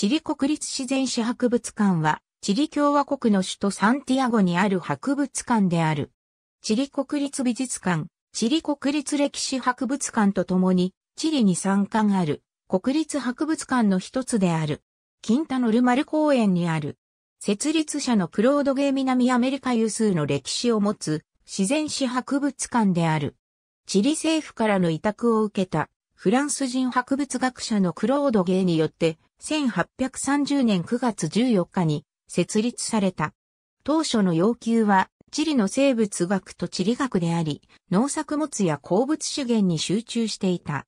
チリ国立自然史博物館は、チリ共和国の首都サンティアゴにある博物館である。チリ国立美術館、チリ国立歴史博物館とともに、チリに参加がある、国立博物館の一つである。キンタノルマル公園にある。設立者のクロード・ゲー南アメリカ有数の歴史を持つ自然史博物館である。チリ政府からの委託を受けたフランス人博物学者のクロード・ゲイによって、1830年9月14日に設立された。当初の要求は、地理の生物学と地理学であり、農作物や鉱物資源に集中していた。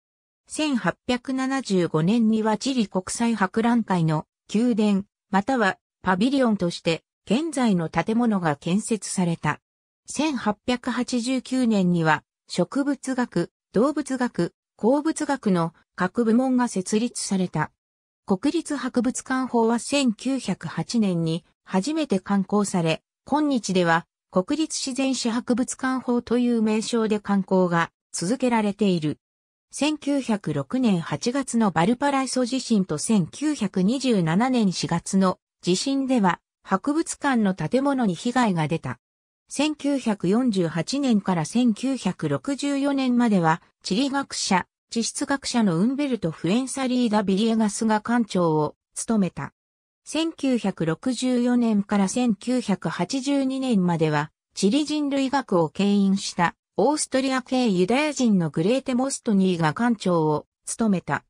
1875年には地理国際博覧会の宮殿、またはパビリオンとして、現在の建物が建設された。1889年には、植物学、動物学、鉱物学の各部門が設立された。国立博物館法は1908年に初めて刊行され、今日では国立自然史博物館法という名称で刊行が続けられている。1906年8月のバルパライソ地震と1927年4月の地震では博物館の建物に被害が出た。1948年から1964年までは、地理学者、地質学者のウンベルト・フエンサリーダ・ビリエガスが館長を務めた。1964年から1982年までは、地理人類学を経引したオーストリア系ユダヤ人のグレーテ・モストニーが館長を務めた。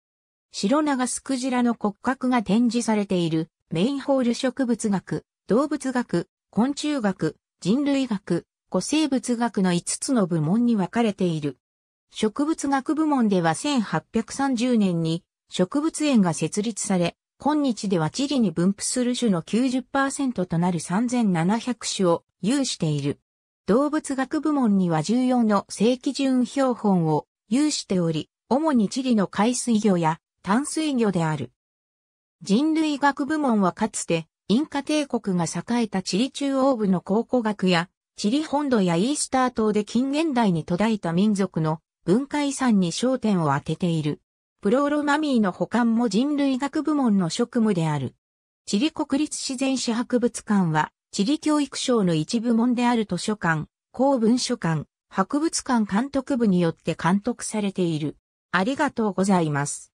白長スクジラの骨格が展示されているメインホール植物学、動物学、昆虫学、人類学、古生物学の5つの部門に分かれている。植物学部門では1830年に植物園が設立され、今日では地理に分布する種の90%となる3700種を有している。動物学部門には14の正規順標本を有しており、主に地理の海水魚や淡水魚である。人類学部門はかつてインカ帝国が栄えたチリ中央部の考古学や、チリ本土やイースター島で近現代に途絶えた民族の文化遺産に焦点を当てている。プロロマミーの保管も人類学部門の職務である。チリ国立自然史博物館は、チリ教育省の一部門である図書館、公文書館、博物館監督部によって監督されている。ありがとうございます。